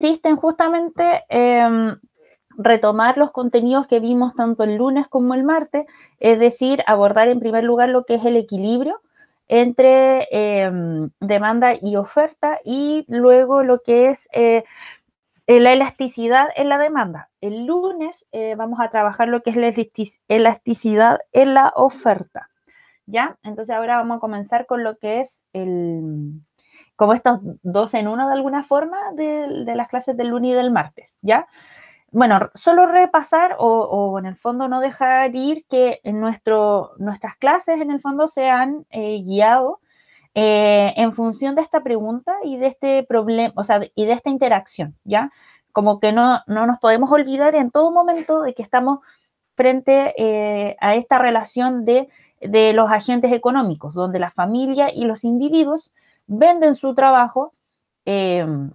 Existen justamente em, retomar los contenidos que vimos tanto el lunes como el martes, es decir, abordar en primer lugar lo que es el equilibrio entre em, demanda y oferta y luego lo que es eh, eh, la elasticidad en la demanda. El lunes eh, vamos a trabajar lo que es la elasticidad en la oferta. ¿Ya? Entonces ahora vamos a comenzar con lo que es el, como estos dos en uno de alguna forma de, las clases del lunes y del martes, ¿ya? Bueno, solo repasar o, en el fondo no dejar ir que nuestras clases en el fondo se han eh, guiado eh, en función de esta pregunta y de este problema, o sea, y de esta interacción, ¿ya? Como que no, nos podemos olvidar en todo momento de que estamos frente eh, a esta relación de, de los agentes económicos, donde la familia y los individuos venden su trabajo em,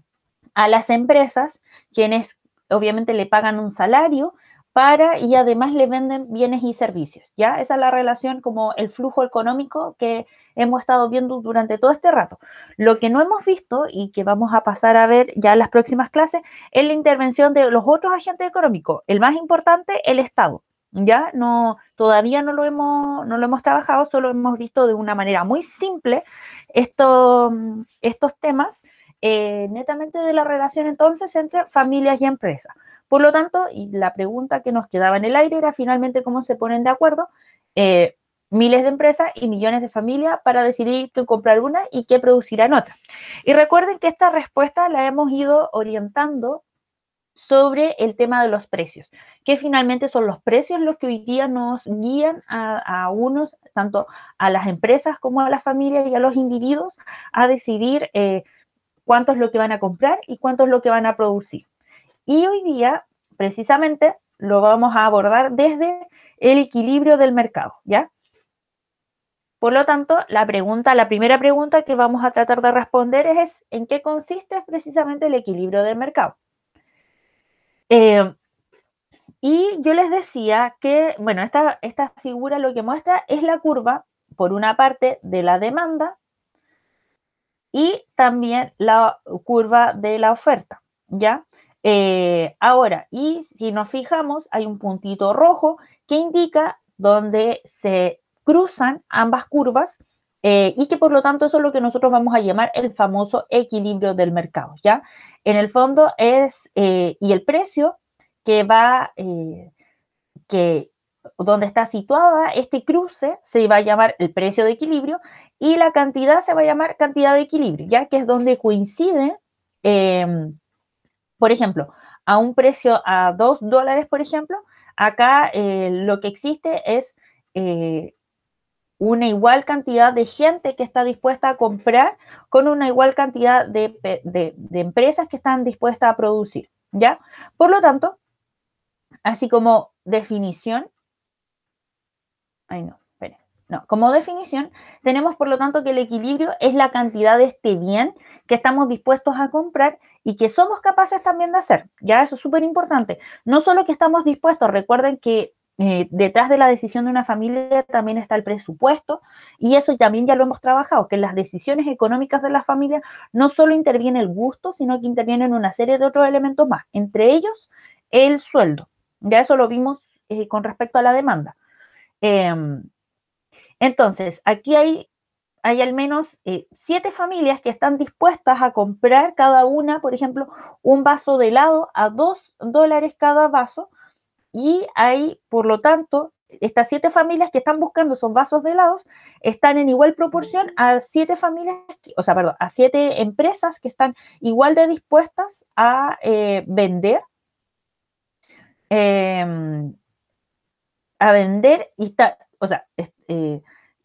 a las empresas, quienes obviamente le pagan un salario para y además le venden bienes y servicios. ¿ya? Esa es la relación como el flujo económico que hemos estado viendo durante todo este rato. Lo que no hemos visto y que vamos a pasar a ver ya en las próximas clases es la intervención de los otros agentes económicos. El más importante, el Estado. ¿ya? No, todavía no lo, hemos, no lo hemos trabajado, solo hemos visto de una manera muy simple mm, estos temas, eh, netamente de la relación entonces entre familias y empresas. Por lo tanto, y la pregunta que nos quedaba en el aire era finalmente cómo se ponen de acuerdo eh, miles de empresas y millones de familias para decidir qué comprar una y qué producirán otra. Y recuerden que esta respuesta la hemos ido orientando sobre el tema de los precios, que finalmente son los precios los que hoy día nos guían a, unos, tanto a las empresas como a las familias y a los individuos, a decidir eh, cuánto es lo que van a comprar y cuánto es lo que van a producir. Y hoy día, precisamente, lo vamos a abordar desde el equilibrio del mercado, ¿ya? Por lo tanto, la pregunta, la primera pregunta que vamos a tratar de responder es, ¿en qué consiste precisamente el equilibrio del mercado? Eh, y yo les decía que, bueno, esta, esta figura lo que muestra es la curva, por una parte, de la demanda y también la curva de la oferta, ¿ya? Eh, ahora, y si nos fijamos, hay un puntito rojo que indica donde se cruzan ambas curvas eh, y que por lo tanto eso es lo que nosotros vamos a llamar el famoso equilibrio del mercado, ¿ya? En el fondo es, eh, y el precio que va, eh, que donde está situada este cruce se va a llamar el precio de equilibrio y la cantidad se va a llamar cantidad de equilibrio, ya que es donde coinciden, em, por ejemplo, a un precio a 2 dólares, por ejemplo, acá lo que existe es una igual cantidad de gente que está dispuesta a comprar con una igual cantidad de, empresas que están dispuestas a producir, ¿ya? Por lo tanto, así como definición, no, no, como definición tenemos por lo tanto que el equilibrio es la cantidad de este bien que estamos dispuestos a comprar y que somos capaces también de hacer, ¿ya? Eso es súper importante. No solo que estamos dispuestos, recuerden que eh, detrás de la decisión de una familia también está el presupuesto y eso también ya lo hemos trabajado, que en las decisiones económicas de la familia no solo interviene el gusto, sino que intervienen una serie de otros elementos más, entre ellos el sueldo. Ya eso lo vimos eh, con respecto a la demanda. Em, entonces, aquí hay, hay al menos eh, siete familias que están dispuestas a comprar cada una, por ejemplo, un vaso de helado a dos dólares cada vaso y hay, por lo tanto, estas siete familias que están buscando son vasos de helados están en igual proporción a siete familias, o sea, perdón, a siete empresas que están igual de dispuestas a eh, vender, em, a vender y está, o sea, eh,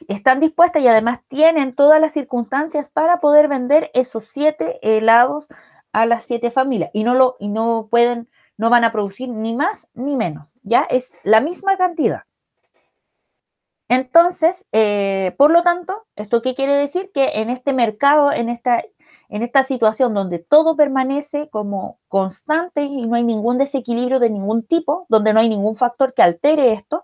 están dispuestas y además tienen todas las circunstancias para poder vender esos siete helados a las siete familias y no lo y no pueden no van a producir ni más ni menos, ya es la misma cantidad. Entonces, eh, por lo tanto, ¿esto qué quiere decir? Que en este mercado, en esta, en esta situación donde todo permanece como constante y no hay ningún desequilibrio de ningún tipo, donde no hay ningún factor que altere esto,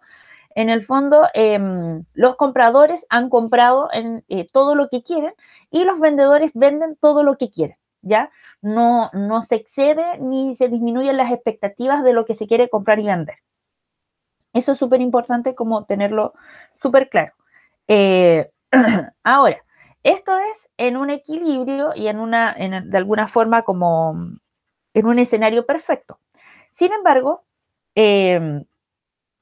en el fondo em, los compradores han comprado en, eh, todo lo que quieren y los vendedores venden todo lo que quieren, ¿ya? no, se excede ni se disminuyen las expectativas de lo que se quiere comprar y vender. Eso es súper importante como tenerlo súper claro. Eh, ahora, esto es en un equilibrio y en una, de alguna forma como en un escenario perfecto. Sin embargo, em,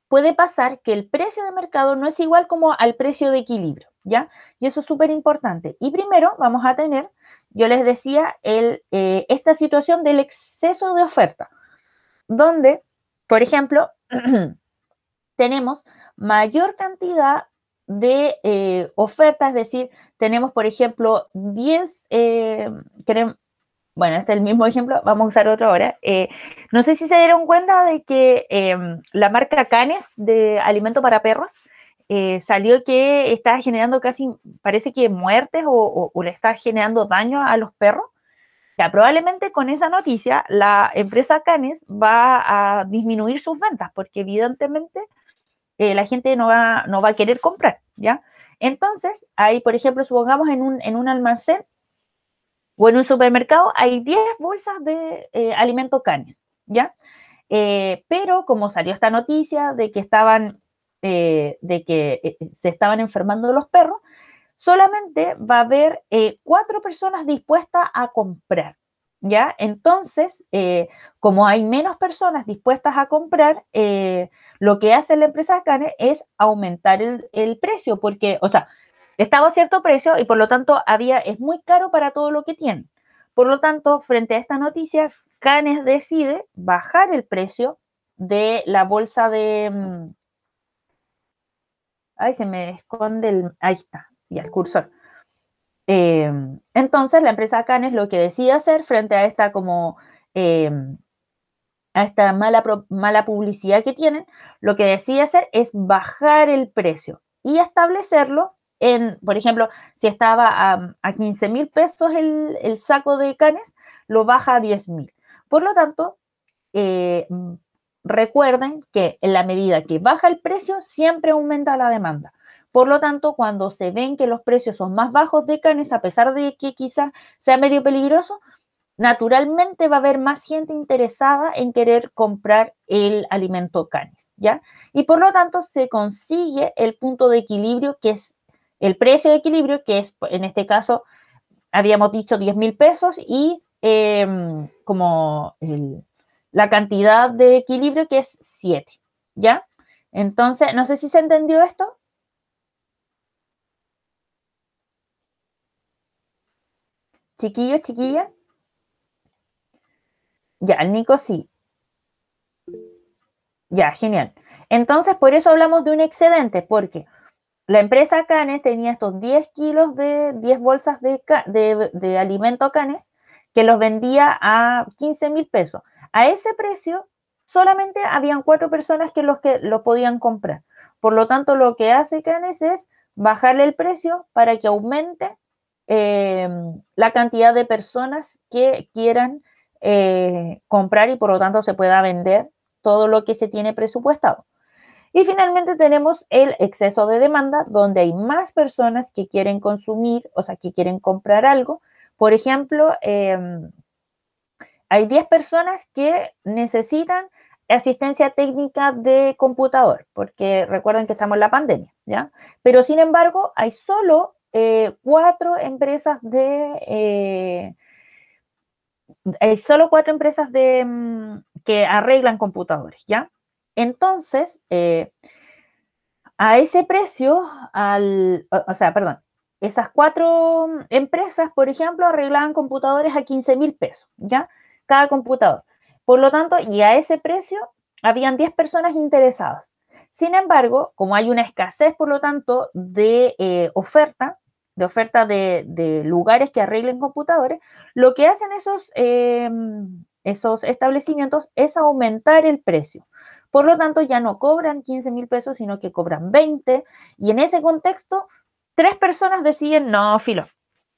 puede pasar que el precio de mercado no es igual como al precio de equilibrio, ¿ya? Y eso es súper importante. Y primero vamos a tener yo les decía el, eh, esta situación del exceso de oferta, donde, por ejemplo, tenemos mayor cantidad de eh, ofertas, es decir, tenemos, por ejemplo, 10, eh, bueno, este es el mismo ejemplo, vamos a usar otro ahora. no sé si se dieron cuenta de que em, la marca Canes de alimento para perros eh, salió que está generando casi, parece que muertes o, le está generando daño a los perros. Ya, probablemente con esa noticia la empresa Canes va a disminuir sus ventas porque evidentemente eh, la gente no va, no va a querer comprar, ¿ya? Entonces, ahí por ejemplo, supongamos en un, en un almacén o en un supermercado hay 10 bolsas de eh, alimento canes, ¿ya? pero como salió esta noticia de que estaban eh, de que eh, eh, se estaban enfermando los perros, solamente va a haber cuatro personas dispuestas a comprar. ¿Ya? Entonces, como hay menos personas dispuestas a comprar, lo que hace la empresa Canes es aumentar el, precio, porque, o sea, estaba a cierto precio y por lo tanto había, es muy caro para todo lo que tiene. Por lo tanto, frente a esta noticia, Canes decide bajar el precio de la bolsa de, mm, Ay, se me esconde el... Ahí está, y el cursor. Em, entonces, la empresa Canes lo que decide hacer frente a esta como... Em, a esta mala, mala publicidad que tienen, lo que decide hacer es bajar el precio y establecerlo en, por ejemplo, si estaba a, a 15 mil pesos el, saco de canes, lo baja a 10 mil. Por lo tanto, eh, Recuerden que en la medida que baja el precio, siempre aumenta la demanda. Por lo tanto, cuando se ven que los precios son más bajos de canes, a pesar de que quizás sea medio peligroso, naturalmente va a haber más gente interesada en querer comprar el alimento canes, ¿ya? Y por lo tanto se consigue el punto de equilibrio que es el precio de equilibrio, que es en este caso habíamos dicho 10 mil pesos y em, como el, la cantidad de equilibrio que es 7, ¿ya? Entonces, no sé si se entendió esto. Chiquillo, chiquilla. Ya, el Nico sí. Ya, genial. Entonces, por eso hablamos de un excedente, porque la empresa Canes tenía estos 10 kilos de 10 bolsas de, de, de alimento Canes que los vendía a 15 mil pesos a ese precio solamente habían cuatro personas que los que lo podían comprar. Por lo tanto, lo que hace Canes es bajarle el precio para que aumente em, la cantidad de personas que quieran eh, comprar y por lo tanto se pueda vender todo lo que se tiene presupuestado. Y finalmente tenemos el exceso de demanda, donde hay más personas que quieren consumir, o sea, que quieren comprar algo. Por ejemplo, em, hay 10 personas que necesitan asistencia técnica de computador, porque recuerden que estamos en la pandemia, ¿ya? Pero sin embargo, hay solo eh, cuatro empresas de... Eh, hay solo cuatro empresas mm, que arreglan computadores, ¿ya? Entonces, eh, a ese precio, al, o sea, perdón, esas cuatro mm, empresas, por ejemplo, arreglaban computadores a 15 mil pesos, ¿ya? cada computador. Por lo tanto, y a ese precio, habían 10 personas interesadas. Sin embargo, como hay una escasez, por lo tanto, de eh, oferta, de oferta de, lugares que arreglen computadores, lo que hacen esos, em, esos establecimientos es aumentar el precio. Por lo tanto, ya no cobran 15 mil pesos, sino que cobran 20. Y en ese contexto, tres personas deciden, no, filo,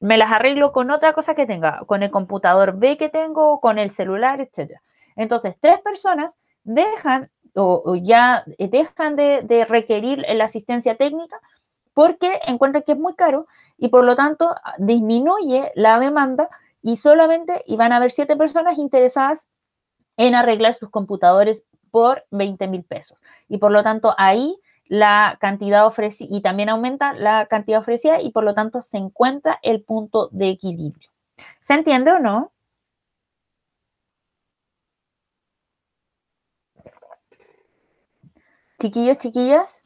me las arreglo con otra cosa que tenga, con el computador B que tengo, con el celular, etc. Entonces, tres personas dejan o, ya eh, dejan de, requerir la asistencia técnica porque encuentran que es muy caro y por lo tanto disminuye la demanda y solamente iban van a haber siete personas interesadas en arreglar sus computadores por 20 mil pesos. Y por lo tanto ahí la cantidad ofrecida y también aumenta la cantidad ofrecida y por lo tanto se encuentra el punto de equilibrio. ¿Se entiende o no? Chiquillos, chiquillas.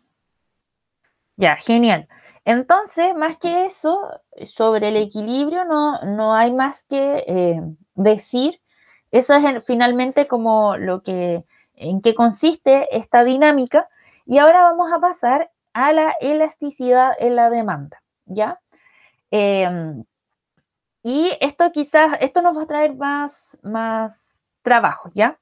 Ya, genial. Entonces, más que eso, sobre el equilibrio no, hay más que eh, decir. Eso es finalmente como lo que, en qué consiste esta dinámica y ahora vamos a pasar a la elasticidad en la demanda, ¿ya? Em, y esto quizás, esto nos va a traer más, más trabajo, ¿ya?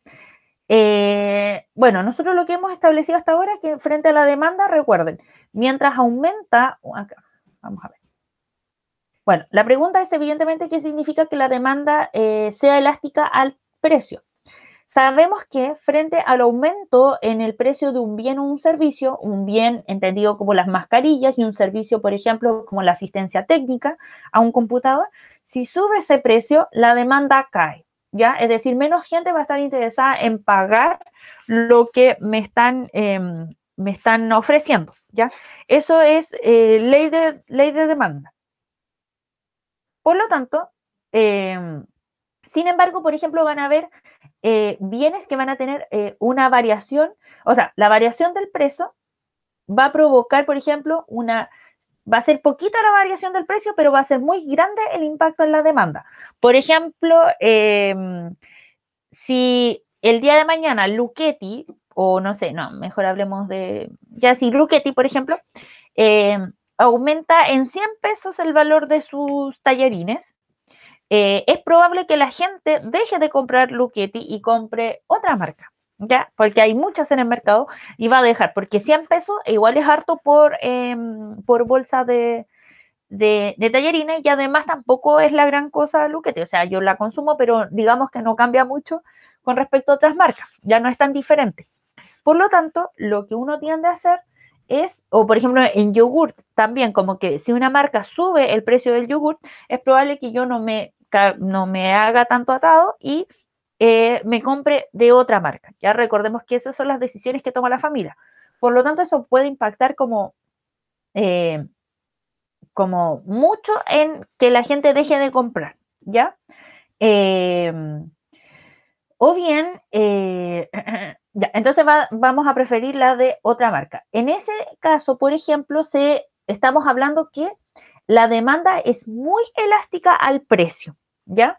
Eh, bueno, nosotros lo que hemos establecido hasta ahora es que frente a la demanda, recuerden, mientras aumenta, uh, vamos a ver. Bueno, la pregunta es evidentemente qué significa que la demanda eh, sea elástica al precio. Sabemos que frente al aumento en el precio de un bien o un servicio, un bien entendido como las mascarillas y un servicio, por ejemplo, como la asistencia técnica a un computador, si sube ese precio, la demanda cae, ¿ya? Es decir, menos gente va a estar interesada en pagar lo que me están, em, me están ofreciendo, ¿ya? Eso es eh, ley, de, ley de demanda. Por lo tanto, em, sin embargo, por ejemplo, van a ver... Eh, bienes que van a tener eh, una variación, o sea, la variación del precio va a provocar, por ejemplo, una, va a ser poquita la variación del precio, pero va a ser muy grande el impacto en la demanda. Por ejemplo, em, si el día de mañana Luchetti, o no sé, no, mejor hablemos de, ya si Luchetti, por ejemplo, em, aumenta en 100 pesos el valor de sus tallarines, eh, es probable que la gente deje de comprar Luchetti y compre otra marca, ¿ya? Porque hay muchas en el mercado y va a dejar, porque 100 pesos igual es harto por, em, por bolsa de, de, y además tampoco es la gran cosa Luchetti, o sea, yo la consumo, pero digamos que no cambia mucho con respecto a otras marcas, ya no es tan diferente. Por lo tanto, lo que uno tiende a hacer es, o por ejemplo en yogurt también, como que si una marca sube el precio del yogurt, es probable que yo no me no me haga tanto atado y eh, me compre de otra marca. Ya recordemos que esas son las decisiones que toma la familia. Por lo tanto, eso puede impactar como, eh, como mucho en que la gente deje de comprar, ¿ya? Em, o bien, eh, entonces vamos a preferir la de otra marca. En ese caso, por ejemplo, se, estamos hablando que la demanda es muy elástica al precio. ¿ya?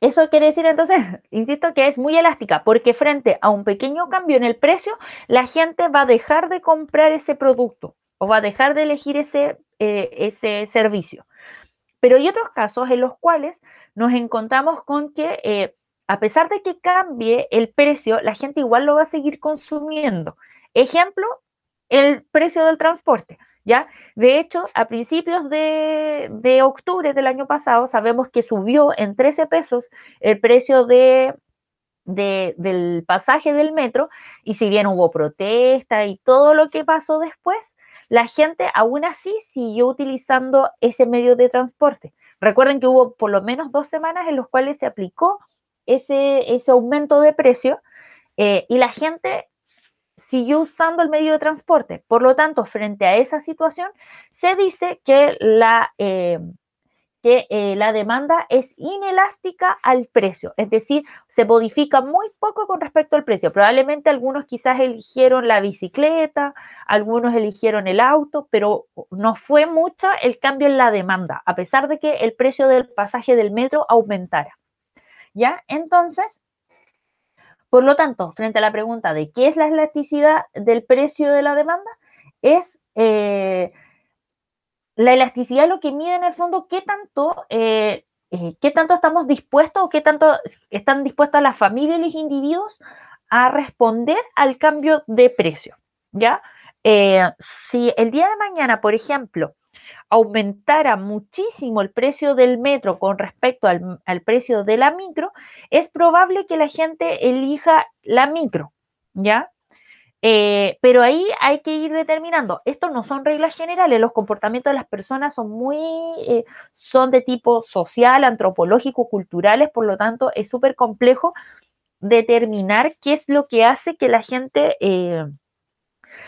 Eso quiere decir entonces, insisto, que es muy elástica, porque frente a un pequeño cambio en el precio, la gente va a dejar de comprar ese producto o va a dejar de elegir ese, eh, ese servicio. Pero hay otros casos en los cuales nos encontramos con que eh, a pesar de que cambie el precio, la gente igual lo va a seguir consumiendo. Ejemplo, el precio del transporte. De hecho, a principios de, octubre del año pasado, sabemos que subió en 13 pesos el precio de, del pasaje del metro, y si bien hubo protesta y todo lo que pasó después, la gente aún así siguió utilizando ese medio de transporte. Recuerden que hubo por lo menos dos semanas en las cuales se aplicó ese, ese aumento de precio eh, y la gente siguió usando el medio de transporte. Por lo tanto, frente a esa situación, se dice que la, eh, que, eh, la demanda es inelástica al precio, es decir, se modifica muy poco con respecto al precio. Probablemente algunos quizás eligieron la bicicleta, algunos eligieron el auto, pero no fue mucho el cambio en la demanda, a pesar de que el precio del pasaje del metro aumentara. ¿Ya? Entonces, por lo tanto, frente a la pregunta de qué es la elasticidad del precio de la demanda, es eh, la elasticidad lo que mide en el fondo qué tanto, eh, eh, tanto estamos dispuestos o qué tanto están dispuestas las familias y los individuos a responder al cambio de precio. ¿ya? si el día de mañana, por ejemplo, aumentara muchísimo el precio del metro con respecto al, precio de la micro, es probable que la gente elija la micro, ¿ya? Eh, pero ahí hay que ir determinando. esto no son reglas generales, los comportamientos de las personas son muy, eh, son de tipo social, antropológico, culturales, por lo tanto es súper complejo determinar qué es lo que hace que la gente... Eh,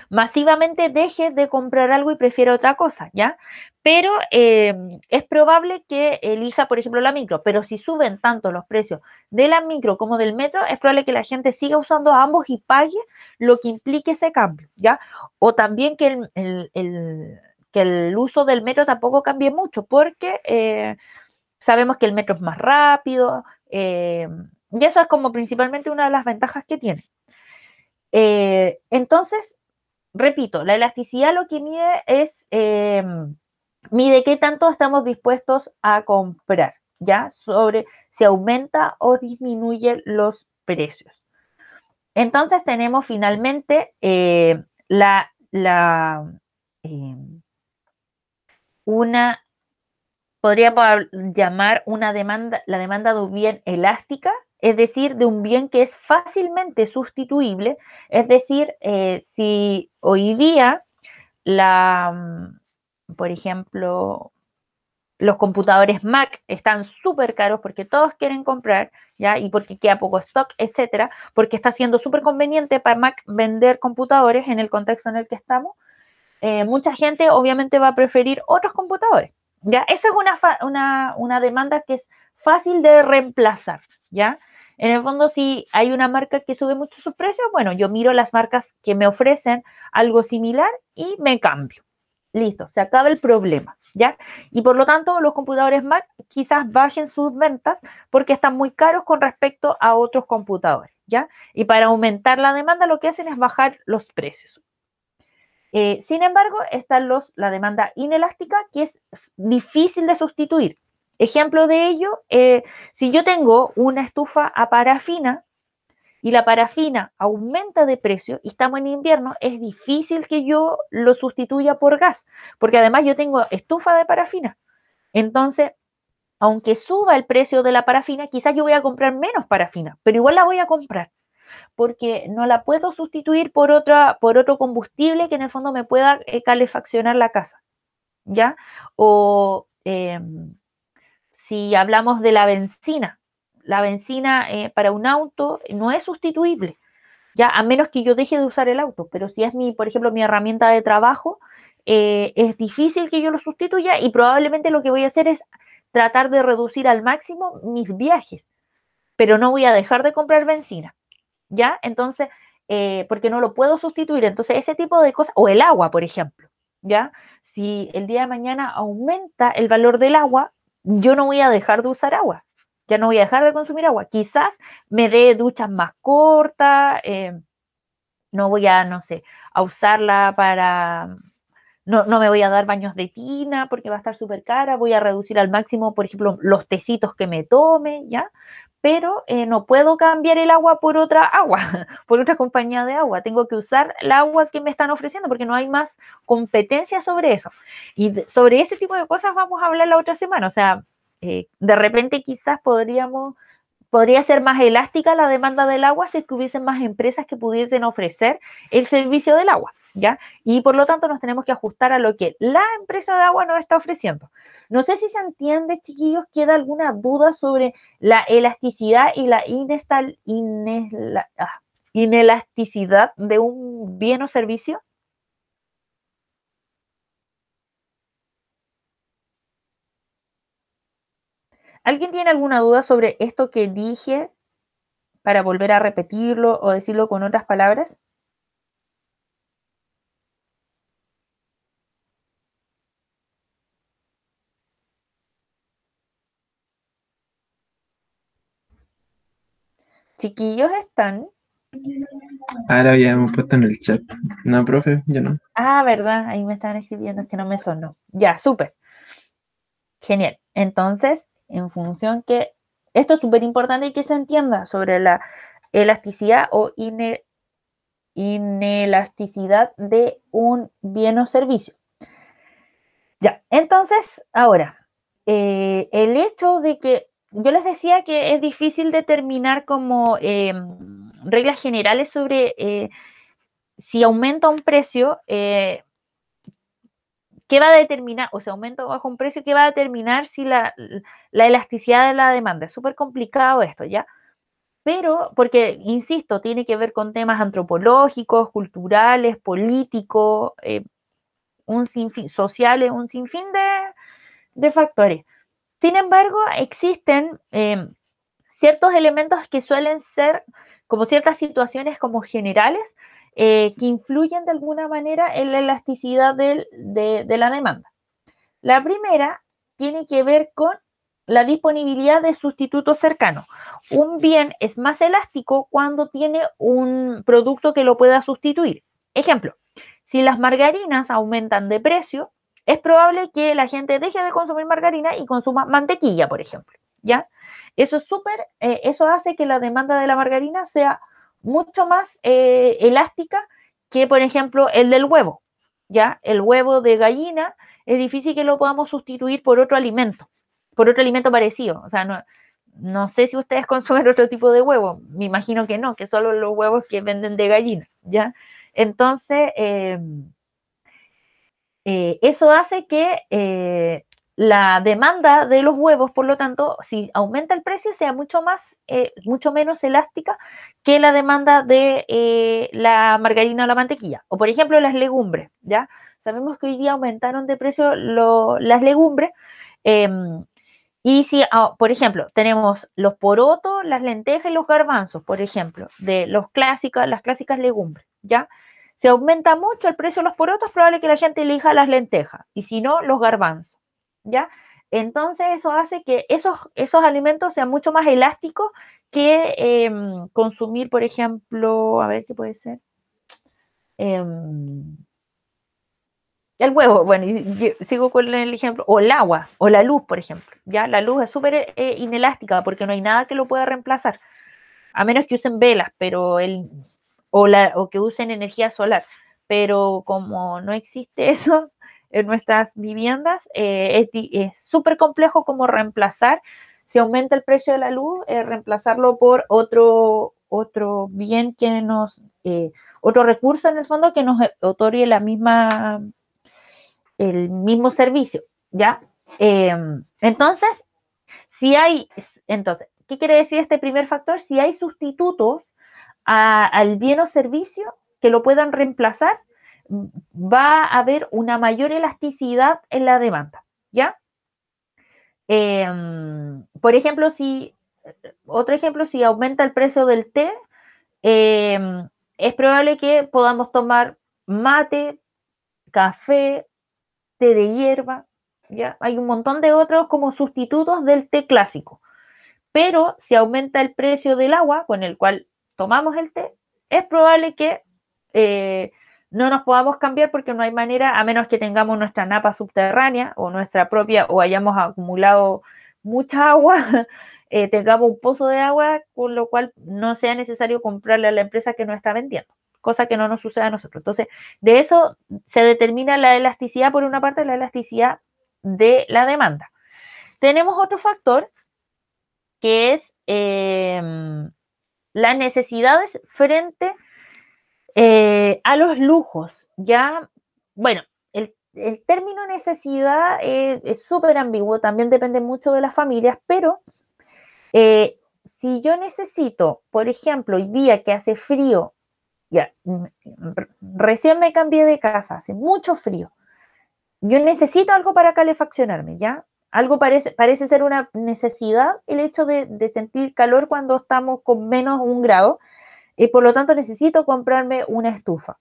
masivamente deje de comprar algo y prefiera otra cosa, ¿ya? Pero eh, es probable que elija, por ejemplo, la micro, pero si suben tanto los precios de la micro como del metro, es probable que la gente siga usando ambos y pague lo que implique ese cambio, ¿ya? O también que el, uso del metro tampoco cambie mucho, porque eh, sabemos que el metro es más rápido, eh, y eso es como principalmente una de las ventajas que tiene. entonces, repito, la elasticidad lo que mide es, em, mide qué tanto estamos dispuestos a comprar, ¿ya? Sobre si aumenta o disminuye los precios. Entonces tenemos finalmente eh, la, la em, una, podríamos llamar una demanda, la demanda de un bien elástica, es decir, de un bien que es fácilmente sustituible, es decir, eh, si hoy día la, mm, por ejemplo, los computadores Mac están súper caros porque todos quieren comprar, ¿ya? Y porque queda poco stock, etcétera, porque está siendo súper conveniente para Mac vender computadores en el contexto en el que estamos. Eh, mucha gente obviamente va a preferir otros computadores, ¿ya? eso es una, una demanda que es fácil de reemplazar, ¿ya? En el fondo, si hay una marca que sube mucho sus precios, bueno, yo miro las marcas que me ofrecen algo similar y me cambio. Listo, se acaba el problema, ¿ya? Y por lo tanto, los computadores Mac quizás bajen sus ventas porque están muy caros con respecto a otros computadores, ¿ya? Y para aumentar la demanda, lo que hacen es bajar los precios. Eh, sin embargo, está los, la demanda inelástica, que es difícil de sustituir. Ejemplo de ello, eh, si yo tengo una estufa a parafina y la parafina aumenta de precio y estamos en invierno, es difícil que yo lo sustituya por gas, porque además yo tengo estufa de parafina. Entonces, aunque suba el precio de la parafina, quizás yo voy a comprar menos parafina, pero igual la voy a comprar porque no la puedo sustituir por, otra, por otro combustible que en el fondo me pueda eh, calefaccionar la casa, ¿ya? O em, si hablamos de la benzina, la benzina eh, para un auto no es sustituible, ya a menos que yo deje de usar el auto, pero si es mi, por ejemplo, mi herramienta de trabajo, eh, es difícil que yo lo sustituya y probablemente lo que voy a hacer es tratar de reducir al máximo mis viajes, pero no voy a dejar de comprar benzina, ya, entonces, eh, porque no lo puedo sustituir, entonces ese tipo de cosas, o el agua, por ejemplo, ya, si el día de mañana aumenta el valor del agua, yo no voy a dejar de usar agua, ya no voy a dejar de consumir agua. Quizás me dé duchas más cortas, em, no voy a, no sé, a usarla para, no, no, me voy a dar baños de tina porque va a estar súper cara, voy a reducir al máximo, por ejemplo, los tecitos que me tome, ¿ya? pero eh, no puedo cambiar el agua por otra agua, por otra compañía de agua. Tengo que usar el agua que me están ofreciendo porque no hay más competencia sobre eso. Y sobre ese tipo de cosas vamos a hablar la otra semana. O sea, eh, de repente quizás podríamos, podría ser más elástica la demanda del agua si es hubiesen más empresas que pudiesen ofrecer el servicio del agua. Y por lo tanto nos tenemos que ajustar a lo que la empresa de agua nos está ofreciendo. No sé si se entiende, chiquillos, queda alguna duda sobre la elasticidad y la ah, inelasticidad de un bien o servicio. ¿Alguien tiene alguna duda sobre esto que dije para volver a repetirlo o decirlo con otras palabras? chiquillos están? Ahora ya hemos puesto en el chat. No, profe, yo no. Ah, verdad, ahí me están escribiendo, es que no me sonó. Ya, súper. Genial. Entonces, en función que esto es súper importante y que se entienda sobre la elasticidad o inelasticidad de un bien o servicio. Ya, entonces, ahora, eh, el hecho de que yo les decía que es difícil determinar como em, reglas generales sobre eh, si aumenta un precio, eh, ¿qué va a determinar? O si aumenta o baja un precio, ¿qué va a determinar si la, elasticidad de la demanda? Es súper complicado esto, ¿ya? Pero, porque, insisto, tiene que ver con temas antropológicos, culturales, políticos, eh, un sociales, un sinfín de factores. Sin embargo, existen em, ciertos elementos que suelen ser como ciertas situaciones como generales eh, que influyen de alguna manera en la elasticidad de, de la demanda. La primera tiene que ver con la disponibilidad de sustitutos cercanos. Un bien es más elástico cuando tiene un producto que lo pueda sustituir. Ejemplo, si las margarinas aumentan de precio, es probable que la gente deje de consumir margarina y consuma mantequilla, por ejemplo. ¿Ya? Eso es súper, eh, eso hace que la demanda de la margarina sea mucho más eh, elástica que, por ejemplo, el del huevo. ¿Ya? El huevo de gallina es difícil que lo podamos sustituir por otro alimento, por otro alimento parecido. O sea, no, no sé si ustedes consumen otro tipo de huevo, me imagino que no, que solo los huevos que venden de gallina, ¿ya? Entonces, eh, eh, eso hace que eh, la demanda de los huevos, por lo tanto, si aumenta el precio, sea mucho más, eh, mucho menos elástica que la demanda de la margarina o la mantequilla. O por ejemplo, las legumbres, ¿ya? Sabemos que hoy día aumentaron de precio las legumbres. Em, y si, ah, por ejemplo, tenemos los porotos, las lentejas y los garbanzos, por ejemplo, de los clásicas, las clásicas legumbres, ¿ya? Se aumenta mucho el precio de los porotos, probable que la gente elija las lentejas y si no, los garbanzos, ¿ya? Entonces eso hace que esos, esos alimentos sean mucho más elásticos que em, consumir, por ejemplo, a ver qué puede ser. Em, el huevo, bueno, sigo con el ejemplo, o el agua, o la luz, por ejemplo. Ya la luz es súper eh, inelástica porque no hay nada que lo pueda reemplazar, a menos que usen velas, pero el, o, la, o que usen energía solar, pero como no existe eso en nuestras viviendas, eh, es súper complejo como reemplazar, si aumenta el precio de la luz, eh, reemplazarlo por otro, otro bien que nos, eh, otro recurso en el fondo que nos otorgue la misma, el mismo servicio, ¿ya? Em, entonces, si hay, entonces, ¿qué quiere decir este primer factor? Si hay sustitutos al bien o servicio que lo puedan reemplazar, va a haber una mayor elasticidad en la demanda, ¿ya? Em, por ejemplo, si, otro ejemplo, si aumenta el precio del té, em, es probable que podamos tomar mate, café, té de hierba, ¿ya? Hay un montón de otros como sustitutos del té clásico. Pero si aumenta el precio del agua, con el cual tomamos el té, es probable que eh, no nos podamos cambiar porque no hay manera, a menos que tengamos nuestra napa subterránea o nuestra propia, o hayamos acumulado mucha agua, eh, tengamos un pozo de agua, con lo cual no sea necesario comprarle a la empresa que nos está vendiendo, cosa que no nos sucede a nosotros. Entonces, de eso se determina la elasticidad, por una parte, la elasticidad de la demanda. Tenemos otro factor que es... Em, las necesidades frente eh, a los lujos. Ya, bueno, el, término necesidad eh, es súper ambiguo, también depende mucho de las familias, pero eh, si yo necesito, por ejemplo, hoy día que hace frío, ya, mm, mm, recién me cambié de casa, hace mucho frío, yo necesito algo para calefaccionarme, ¿ya? Algo parece, parece ser una necesidad el hecho de, sentir calor cuando estamos con menos un grado y por lo tanto necesito comprarme una estufa.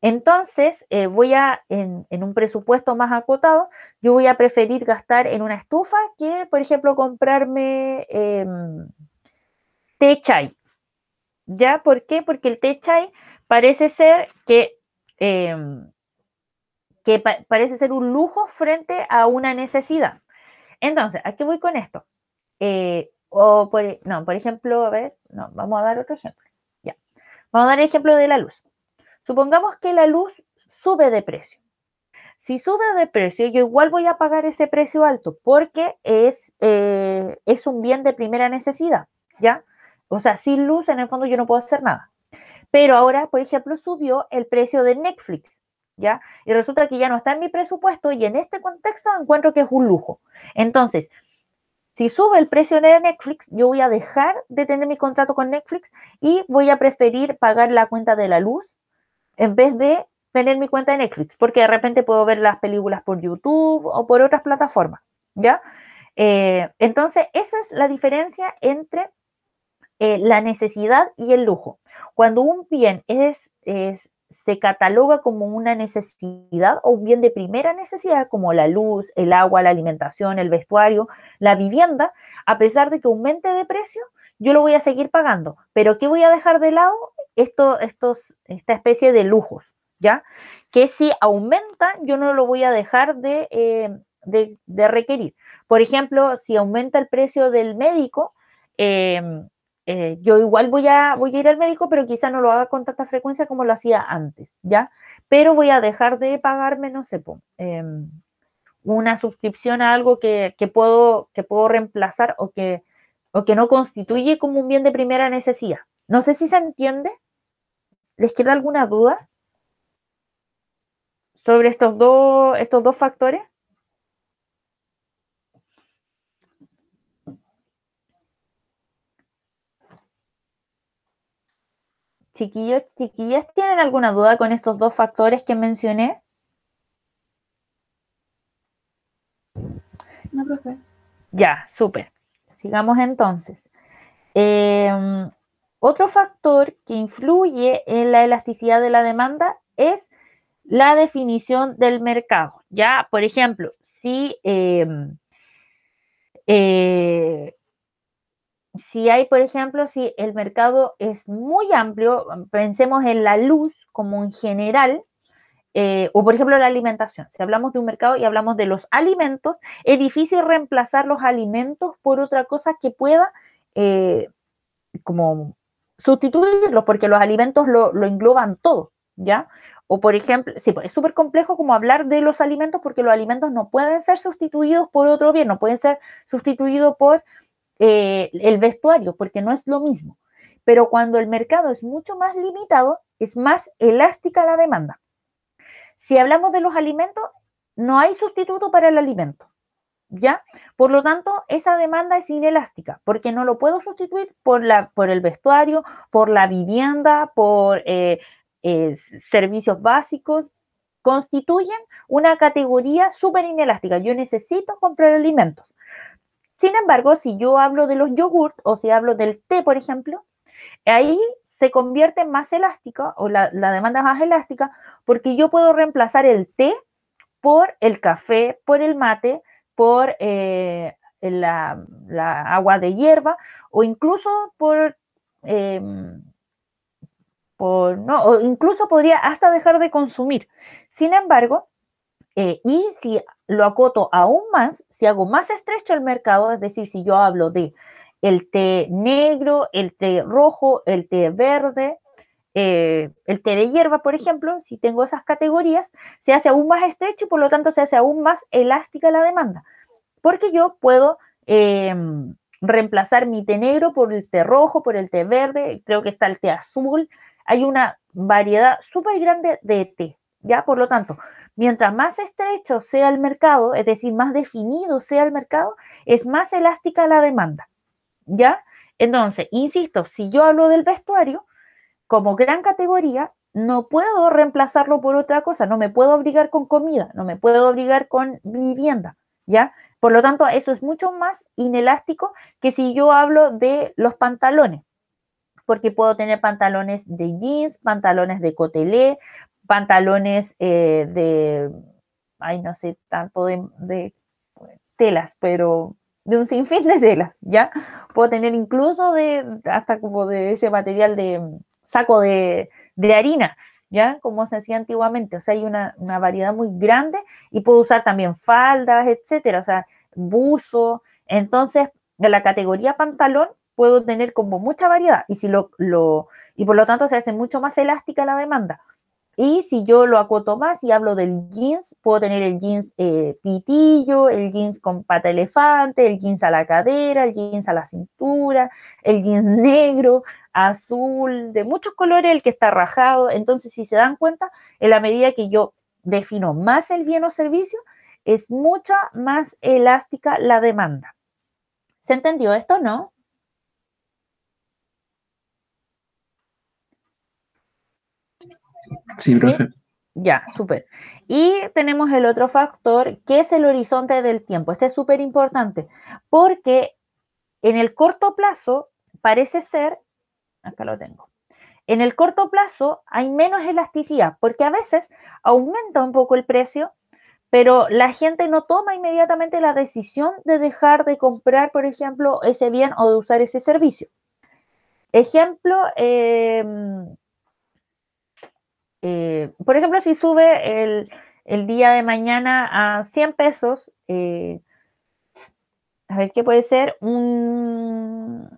Entonces, eh, voy a, en, un presupuesto más acotado, yo voy a preferir gastar en una estufa que, por ejemplo, comprarme eh, té chai. ¿Ya? ¿Por qué? Porque el té chai parece ser que em, que parece ser un lujo frente a una necesidad. Entonces, aquí voy con esto? Eh, o no, por ejemplo, a ver, no, vamos a dar otro ejemplo. Ya. Vamos a dar el ejemplo de la luz. Supongamos que la luz sube de precio. Si sube de precio, yo igual voy a pagar ese precio alto porque es, eh, es un bien de primera necesidad, ¿ya? O sea, sin luz en el fondo yo no puedo hacer nada. Pero ahora, por ejemplo, subió el precio de Netflix. ¿ya? Y resulta que ya no está en mi presupuesto y en este contexto encuentro que es un lujo. Entonces, si sube el precio de Netflix, yo voy a dejar de tener mi contrato con Netflix y voy a preferir pagar la cuenta de la luz en vez de tener mi cuenta de Netflix, porque de repente puedo ver las películas por YouTube o por otras plataformas, ¿ya? Eh, entonces, esa es la diferencia entre eh, la necesidad y el lujo. Cuando un bien es, es se cataloga como una necesidad o un bien de primera necesidad, como la luz, el agua, la alimentación, el vestuario, la vivienda, a pesar de que aumente de precio, yo lo voy a seguir pagando. Pero ¿qué voy a dejar de lado? Esto, estos, esta especie de lujos, ¿ya? Que si aumenta, yo no lo voy a dejar de, eh, de requerir. Por ejemplo, si aumenta el precio del médico, eh, eh, yo igual voy a, voy a ir al médico, pero quizá no lo haga con tanta frecuencia como lo hacía antes, ¿ya? Pero voy a dejar de pagarme, no sé, em, una suscripción a algo que, que, puedo, que puedo reemplazar o que, o que no constituye como un bien de primera necesidad. No sé si se entiende. ¿Les queda alguna duda sobre estos dos, estos dos factores? Chiquillos, chiquillas, ¿tienen alguna duda con estos dos factores que mencioné? No, profe. Ya, súper. Sigamos entonces. Em, otro factor que influye en la elasticidad de la demanda es la definición del mercado. Ya, por ejemplo, si em, eh, si hay, por ejemplo, si el mercado es muy amplio, mm, pensemos en la luz como en general, eh, o por ejemplo la alimentación. Si hablamos de un mercado y hablamos de los alimentos, es difícil reemplazar los alimentos por otra cosa que pueda eh, como sustituirlos, porque los alimentos lo, lo, engloban todo, ¿ya? O por ejemplo, sí, pues, es súper complejo como hablar de los alimentos porque los alimentos no pueden ser sustituidos por otro bien, no pueden ser sustituidos por eh, el vestuario, porque no es lo mismo. Pero cuando el mercado es mucho más limitado, es más elástica la demanda. Si hablamos de los alimentos, no hay sustituto para el alimento. ¿Ya? Por lo tanto, esa demanda es inelástica, porque no lo puedo sustituir por, la, por el vestuario, por la vivienda, por eh, eh, servicios básicos, constituyen una categoría súper inelástica. Yo necesito comprar alimentos, sin embargo, si yo hablo de los yogurts o si hablo del té, por ejemplo, ahí se convierte más elástica o la, demanda más elástica porque yo puedo reemplazar el té por el café, por el mate, por eh, la, agua de hierba o incluso por, em, no, incluso podría hasta dejar de consumir. Sin embargo, eh, y si lo acoto aún más, si hago más estrecho el mercado, es decir, si yo hablo de el té negro, el té rojo, el té verde, eh, el té de hierba, por ejemplo, si tengo esas categorías, se hace aún más estrecho y por lo tanto se hace aún más elástica la demanda, porque yo puedo em, reemplazar mi té negro por el té rojo, por el té verde, creo que está el té azul, hay una variedad súper grande de té. ¿ya? Por lo tanto, mientras más estrecho sea el mercado, es decir, más definido sea el mercado, es más elástica la demanda, ¿ya? Entonces, insisto, si yo hablo del vestuario, como gran categoría, no puedo reemplazarlo por otra cosa, no me puedo obligar con comida, no me puedo obligar con vivienda, ¿ya? Por lo tanto, eso es mucho más inelástico que si yo hablo de los pantalones, porque puedo tener pantalones de jeans, pantalones de cotelé, pantalones eh, de, ay, no sé, tanto de, telas, pero de un sinfín de telas, ¿ya? Puedo tener incluso de, hasta como de ese material de saco de, harina, ¿ya? Como se hacía antiguamente, o sea, hay una, una, variedad muy grande y puedo usar también faldas, etcétera, o sea, buzo, entonces, de la categoría pantalón puedo tener como mucha variedad y si lo, lo y por lo tanto se hace mucho más elástica la demanda. Y si yo lo acoto más y hablo del jeans, puedo tener el jeans eh, pitillo, el jeans con pata elefante, el jeans a la cadera, el jeans a la cintura, el jeans negro, azul, de muchos colores, el que está rajado. Entonces, si se dan cuenta, en la medida que yo defino más el bien o servicio, es mucha más elástica la demanda. ¿Se entendió esto, no? Sí, Ya, súper. Y tenemos el otro factor, que es el horizonte del tiempo. Este es súper importante, porque en el corto plazo parece ser, acá lo tengo, en el corto plazo hay menos elasticidad, porque a veces aumenta un poco el precio, pero la gente no toma inmediatamente la decisión de dejar de comprar, por ejemplo, ese bien o de usar ese servicio. Ejemplo, eh, eh, por ejemplo, si sube el, día de mañana a 100 pesos, eh, a ver qué puede ser, un,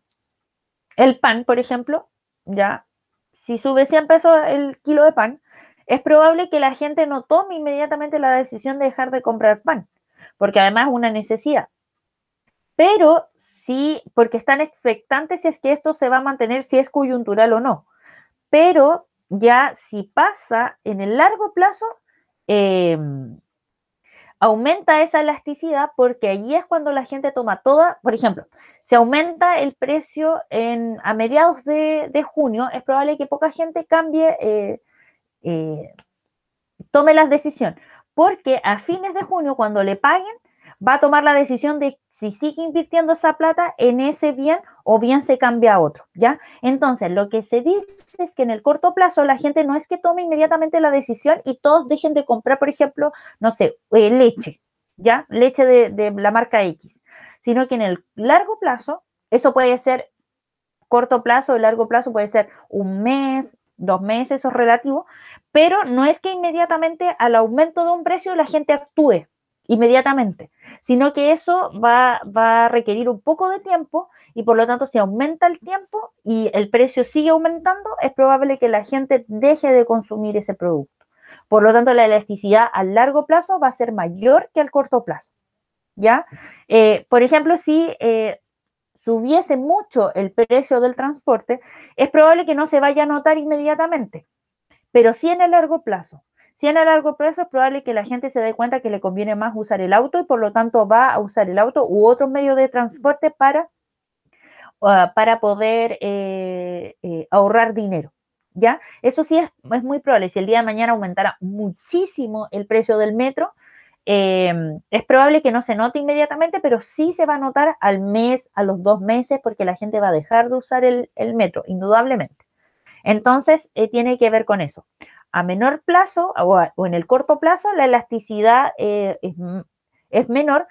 el pan, por ejemplo, ya, si sube 100 pesos el kilo de pan, es probable que la gente no tome inmediatamente la decisión de dejar de comprar pan, porque además es una necesidad. Pero sí, porque están expectantes si es que esto se va a mantener, si es coyuntural o no. Pero ya si pasa en el largo plazo, em, aumenta esa elasticidad porque allí es cuando la gente toma toda, por ejemplo, si aumenta el precio en, a mediados de, junio, es probable que poca gente cambie, eh, eh, tome la decisión. porque a fines de junio, cuando le paguen, va a tomar la decisión de si sigue invirtiendo esa plata en ese bien o bien se cambia a otro, ¿ya? Entonces, lo que se dice es que en el corto plazo la gente no es que tome inmediatamente la decisión y todos dejen de comprar, por ejemplo, no sé, eh, leche, ¿ya? Leche de, la marca X, sino que en el largo plazo, eso puede ser corto plazo, o largo plazo puede ser un mes, dos meses, eso es relativo, pero no es que inmediatamente al aumento de un precio la gente actúe, inmediatamente, sino que eso va, a requerir un poco de tiempo y por lo tanto si aumenta el tiempo y el precio sigue aumentando, es probable que la gente deje de consumir ese producto. Por lo tanto, la elasticidad a largo plazo va a ser mayor que al corto plazo. ¿Ya? Eh, por ejemplo, si eh, subiese mucho el precio del transporte, es probable que no se vaya a notar inmediatamente, pero sí en el largo plazo. Si en el largo plazo es probable que la gente se dé cuenta que le conviene más usar el auto y por lo tanto va a usar el auto u otro medio de transporte para, ah, para poder eh, eh, ahorrar dinero. ¿Ya? Eso sí es, muy probable. Si el día de mañana aumentara muchísimo el precio del metro, em, es probable que no se note inmediatamente, pero sí se va a notar al mes, a los dos meses, porque la gente va a dejar de usar el, metro, indudablemente. Entonces, eh, tiene que ver con eso a menor plazo o, en el corto plazo la elasticidad eh, mm, es, menor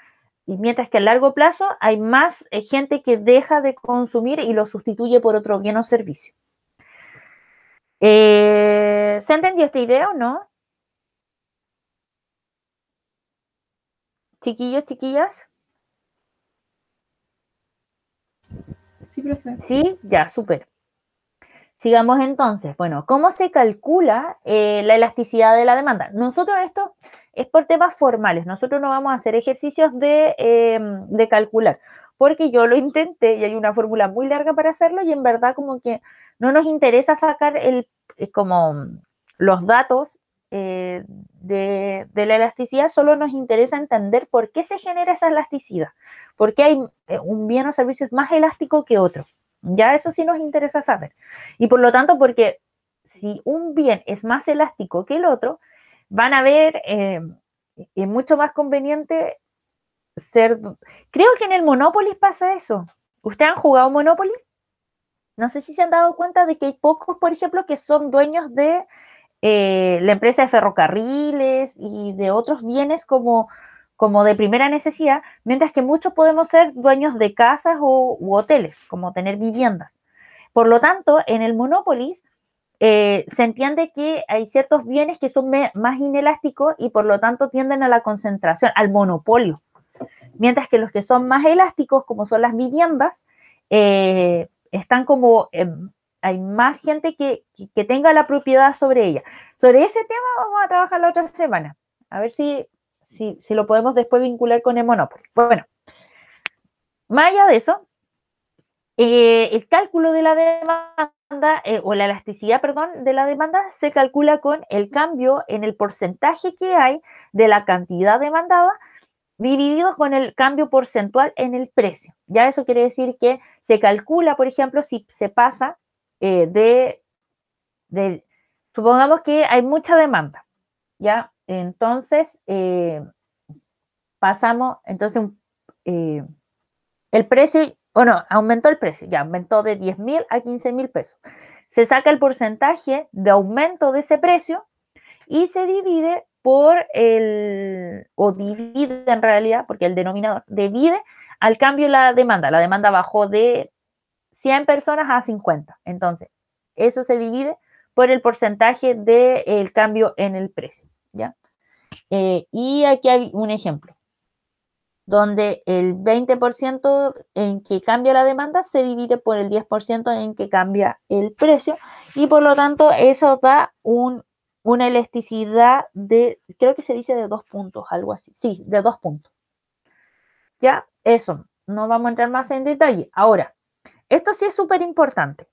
y mientras que a largo plazo hay más eh, gente que deja de consumir y lo sustituye por otro bien o servicio. Eh, ¿Se entendió esta idea o no? Chiquillos, chiquillas. Sí, profe. Sí, ya, súper. Sigamos entonces. Bueno, ¿cómo se calcula eh, la elasticidad de la demanda? Nosotros esto es por temas formales. Nosotros no vamos a hacer ejercicios em, de, calcular, porque yo lo intenté y hay una fórmula muy larga para hacerlo y en verdad como que no nos interesa sacar el, eh, como los datos eh, de, de, la elasticidad, solo nos interesa entender por qué se genera esa elasticidad, por qué hay un bien o servicio más elástico que otro. Ya eso sí nos interesa saber. Y por lo tanto, porque si un bien es más elástico que el otro, van a ver eh, es mucho más conveniente ser... Creo que en el Monopoly pasa eso. ¿Ustedes han jugado Monopoly? No sé si se han dado cuenta de que hay pocos, por ejemplo, que son dueños de eh, la empresa de ferrocarriles y de otros bienes como como de primera necesidad, mientras que muchos podemos ser dueños de casas o hoteles, como tener viviendas. Por lo tanto, en el monopolis eh, se entiende que hay ciertos bienes que son más inelásticos y por lo tanto tienden a la concentración, al monopolio. Mientras que los que son más elásticos, como son las viviendas, eh, están como, em, hay más gente que, que, tenga la propiedad sobre ella. Sobre ese tema vamos a trabajar la otra semana. A ver si si, lo podemos después vincular con el monopolio Bueno, más allá de eso, eh, el cálculo de la demanda eh, o la elasticidad, perdón, de la demanda se calcula con el cambio en el porcentaje que hay de la cantidad demandada dividido con el cambio porcentual en el precio. Ya eso quiere decir que se calcula, por ejemplo, si se pasa eh, de, de, supongamos que hay mucha demanda, ¿ya? Entonces, eh, pasamos, entonces, eh, el precio, bueno, aumentó el precio, ya aumentó de 10 mil a 15 mil pesos. Se saca el porcentaje de aumento de ese precio y se divide por el, o divide en realidad, porque el denominador divide al cambio la demanda. La demanda bajó de 100 personas a 50. Entonces, eso se divide por el porcentaje del cambio en el precio. ¿ya? Eh, y aquí hay un ejemplo, donde el 20% en que cambia la demanda se divide por el 10% en que cambia el precio y por lo tanto eso da una elasticidad de, creo que se dice de dos puntos, algo así, sí, de dos puntos. Ya, eso, no vamos a entrar más en detalle. Ahora, esto sí es súper importante.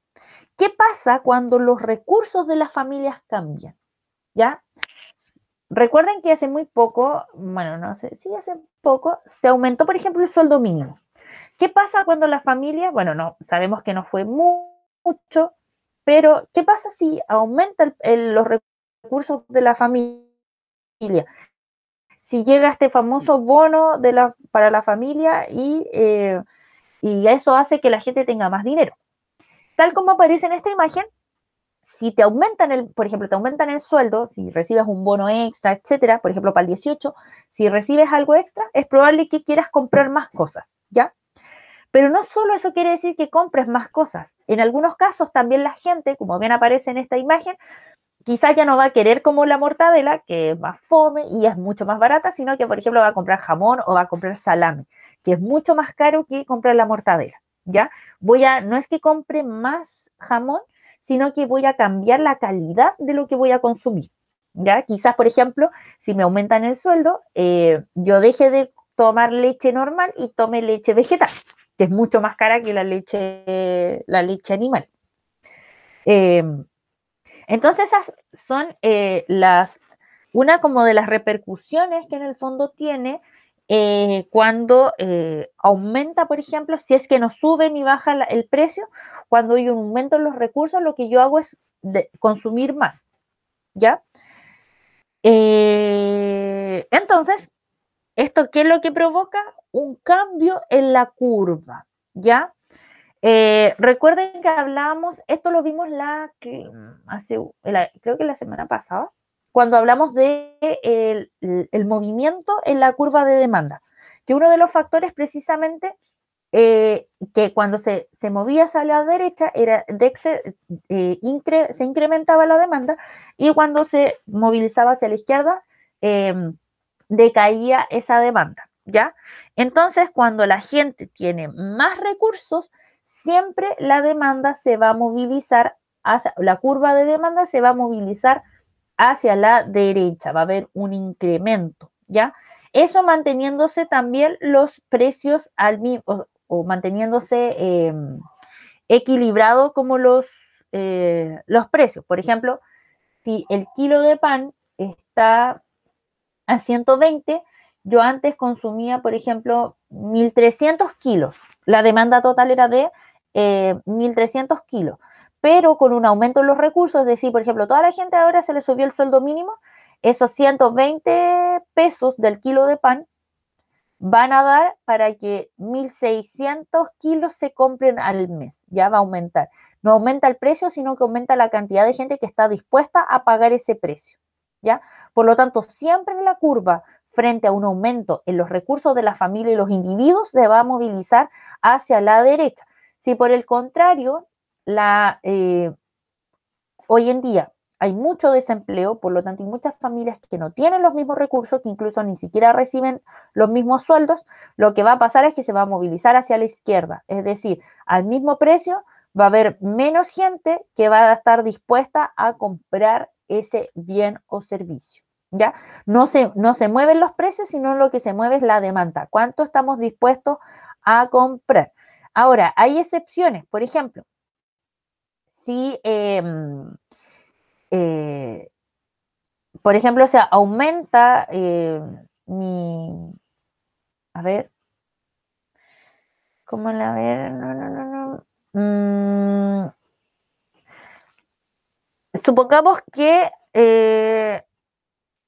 ¿Qué pasa cuando los recursos de las familias cambian? ¿Ya? Recuerden que hace muy poco, bueno, no sé, sí, hace poco, se aumentó, por ejemplo, el sueldo mínimo. ¿Qué pasa cuando la familia, bueno, no, sabemos que no fue mucho, pero ¿qué pasa si aumenta los recursos de la familia? Si llega este famoso bono de la, para la familia y, eh, y eso hace que la gente tenga más dinero. Tal como aparece en esta imagen, si te aumentan el, por ejemplo, te aumentan el sueldo, si recibes un bono extra, etcétera, por ejemplo, para el 18, si recibes algo extra, es probable que quieras comprar más cosas, ¿ya? Pero no solo eso quiere decir que compres más cosas. En algunos casos también la gente, como bien aparece en esta imagen, quizás ya no va a querer como la mortadela, que es más fome y es mucho más barata, sino que, por ejemplo, va a comprar jamón o va a comprar salame, que es mucho más caro que comprar la mortadela, ¿ya? Voy a, no es que compre más jamón, sino que voy a cambiar la calidad de lo que voy a consumir. ¿ya? Quizás, por ejemplo, si me aumentan el sueldo, eh, yo deje de tomar leche normal y tome leche vegetal, que es mucho más cara que la leche, la leche animal. Em, entonces, esas son eh, las, una como de las repercusiones que en el fondo tiene eh, cuando eh, aumenta, por ejemplo, si es que no sube ni baja el precio, cuando hay un aumento en los recursos, lo que yo hago es consumir más. ¿Ya? Eh, entonces, ¿esto qué es lo que provoca? Un cambio en la curva. ¿Ya? recuerden que hablábamos, esto lo vimos la, hace, creo que la semana pasada, cuando hablamos de el, movimiento en la curva de demanda, que uno de los factores precisamente eh, que cuando se, movía hacia la derecha era eh, se incrementaba la demanda y cuando se movilizaba hacia la izquierda em, decaía esa demanda, ¿ya? Entonces, cuando la gente tiene más recursos, siempre la demanda se va a movilizar, la curva de demanda se va a movilizar hacia la derecha, va a haber un incremento, ¿ya? Eso manteniéndose también los precios al mismo, o, manteniéndose em, equilibrado como los, eh, los precios. Por ejemplo, si el kilo de pan está a 120, yo antes consumía, por ejemplo, 1.300 kilos. La demanda total era de 1.300 eh, kilos pero con un aumento en los recursos, es decir, por ejemplo, toda la gente ahora se le subió el sueldo mínimo, esos 120 pesos del kilo de pan van a dar para que 1.600 kilos se compren al mes, ya va a aumentar. No aumenta el precio, sino que aumenta la cantidad de gente que está dispuesta a pagar ese precio, ¿ya? Por lo tanto, siempre en la curva, frente a un aumento en los recursos de la familia y los individuos, se va a movilizar hacia la derecha. Si por el contrario eh, hoy en día hay mucho desempleo, por lo tanto hay muchas familias que no tienen los mismos recursos, que incluso ni siquiera reciben los mismos sueldos, lo que va a pasar es que se va a movilizar hacia la izquierda, es decir, al mismo precio va a haber menos gente que va a estar dispuesta a comprar ese bien o servicio. ¿Ya? No se, no se mueven los precios, sino lo que se mueve es la demanda. ¿Cuánto estamos dispuestos a comprar? Ahora, hay excepciones. Por ejemplo, si, em, eh, por ejemplo, o se aumenta eh, mi, a ver, ¿cómo la ver? No, no, no, no. Mm, supongamos que eh,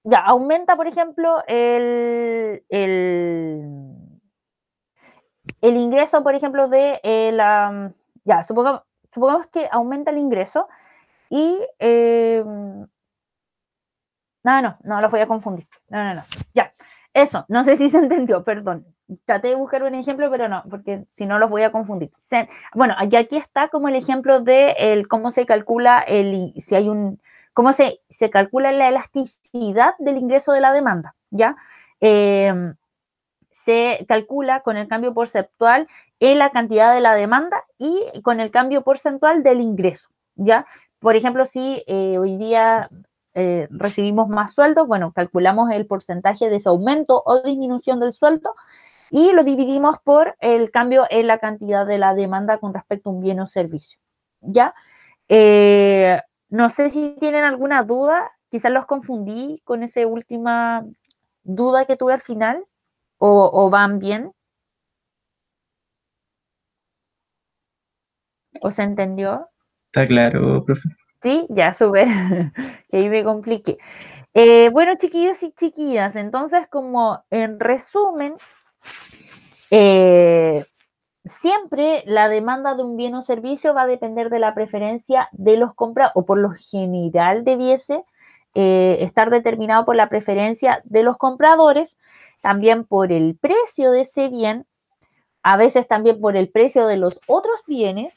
ya aumenta, por ejemplo, el, el, ingreso, por ejemplo, de la. Ya, supongamos supongamos que aumenta el ingreso y... Em, no, no, no los voy a confundir. No, no, no. Ya. Eso, no sé si se entendió, perdón. Traté de buscar un ejemplo, pero no, porque si no los voy a confundir. bueno, aquí, aquí está como el ejemplo de cómo se calcula el, si hay un, cómo se, se calcula la elasticidad del ingreso de la demanda, ¿ya? Em, se calcula con el cambio porcentual en la cantidad de la demanda y con el cambio porcentual del ingreso, ¿ya? Por ejemplo, si eh, hoy día eh, recibimos más sueldos, bueno, calculamos el porcentaje de ese aumento o disminución del sueldo y lo dividimos por el cambio en la cantidad de la demanda con respecto a un bien o servicio, ¿ya? Eh, no sé si tienen alguna duda, quizás los confundí con esa última duda que tuve al final o, van bien? ¿O se entendió? Está claro, profe. Sí, ya, sube que ahí me complique. Eh, bueno, chiquillos y chiquillas, entonces como en resumen, eh, siempre la demanda de un bien o servicio va a depender de la preferencia de los compradores, o por lo general debiese eh, estar determinado por la preferencia de los compradores también por el precio de ese bien, a veces también por el precio de los otros bienes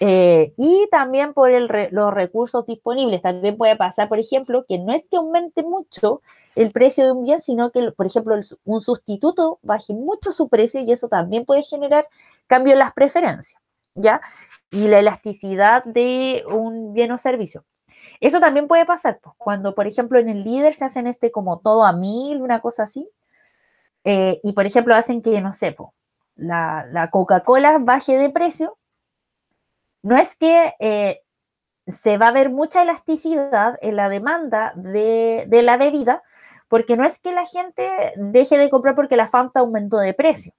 eh, y también por los recursos disponibles. También puede pasar, por ejemplo, que no es que aumente mucho el precio de un bien, sino que, por ejemplo, un sustituto baje mucho su precio y eso también puede generar cambio en las preferencias, ¿ya? Y la elasticidad de un bien o servicio. Eso también puede pasar, pues, cuando, por ejemplo, en el líder se hacen este como todo a mil, una cosa así, eh, y por ejemplo, hacen que, no sé, la, Coca-Cola baje de precio. No es que eh, se va a ver mucha elasticidad en la demanda de la bebida, porque no es que la gente deje de comprar porque la Fanta aumentó de precio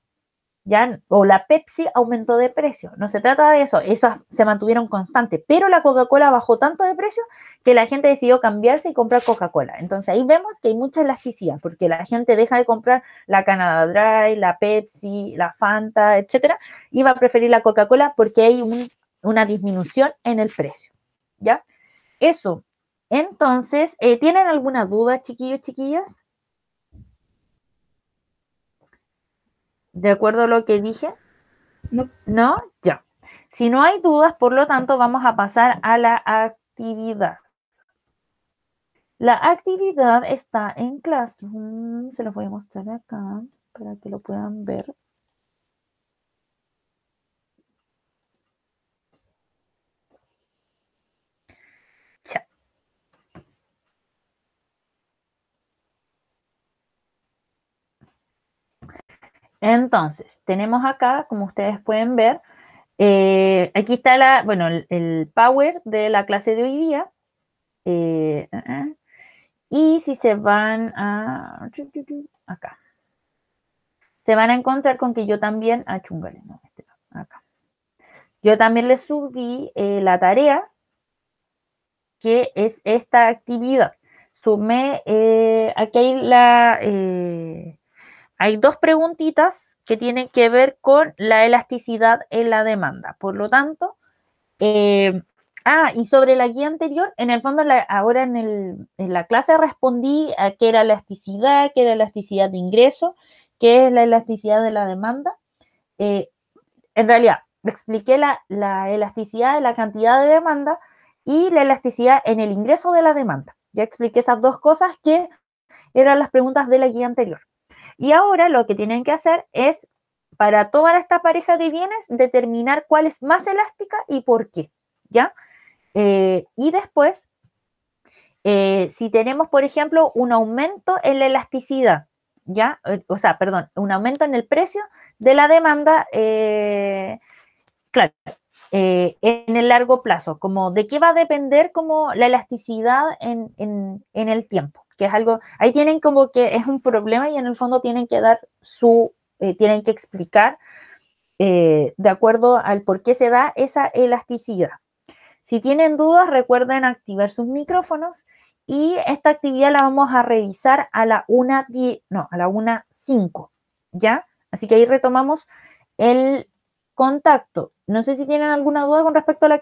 o la Pepsi aumentó de precio. No se trata de eso, esas se mantuvieron constantes, pero la Coca-Cola bajó tanto de precio que la gente decidió cambiarse y comprar Coca-Cola. Entonces ahí vemos que hay mucha elasticidad, porque la gente deja de comprar la Canada Dry, la Pepsi, la Fanta, etcétera, y va a preferir la Coca-Cola porque hay una disminución en el precio, ¿ya? Eso. Entonces, eh, ¿tienen alguna duda, chiquillos, chiquillas? ¿De acuerdo a lo que dije? No. No, ya. Si no hay dudas, por lo tanto, vamos a pasar a la actividad. La actividad está en Classroom. Se los voy a mostrar acá para que lo puedan ver. Entonces, tenemos acá, como ustedes pueden ver, eh, aquí está la, bueno, el, power de la clase de hoy día. Eh, ah, ah. Y si se van a acá, se van a encontrar con que yo también, Ah, no, este, acá. Yo también les subí eh, la tarea, que es esta actividad. Sumé, aquí hay la, hay dos preguntitas que tienen que ver con la elasticidad en la demanda. Por lo tanto, eh, ah, y sobre la guía anterior, en el fondo ahora en, la clase respondí a qué era elasticidad, qué era elasticidad de ingreso, qué es la elasticidad de la demanda. Eh, en realidad, expliqué la elasticidad de la cantidad de demanda y la elasticidad en el ingreso de la demanda. Ya expliqué esas dos cosas que eran las preguntas de la guía anterior. Y ahora lo que tienen que hacer es, para toda esta pareja de bienes, determinar cuál es más elástica y por qué, ¿ya? Eh, y después, eh, si tenemos, por ejemplo, un aumento en la elasticidad, ¿ya? Eh, o sea, perdón, un aumento en el precio de la demanda, claro, en el largo plazo, como de qué va a depender como la elasticidad en el tiempo, que es algo, ahí tienen como que es un problema y en el fondo tienen que dar su, eh, tienen que explicar eh, de acuerdo al por qué se da esa elasticidad. Si tienen dudas, recuerden activar sus micrófonos y esta actividad la vamos a revisar a la una no, a la 1.5, ¿ya? Así que ahí retomamos el contacto. No sé si tienen alguna duda con respecto a la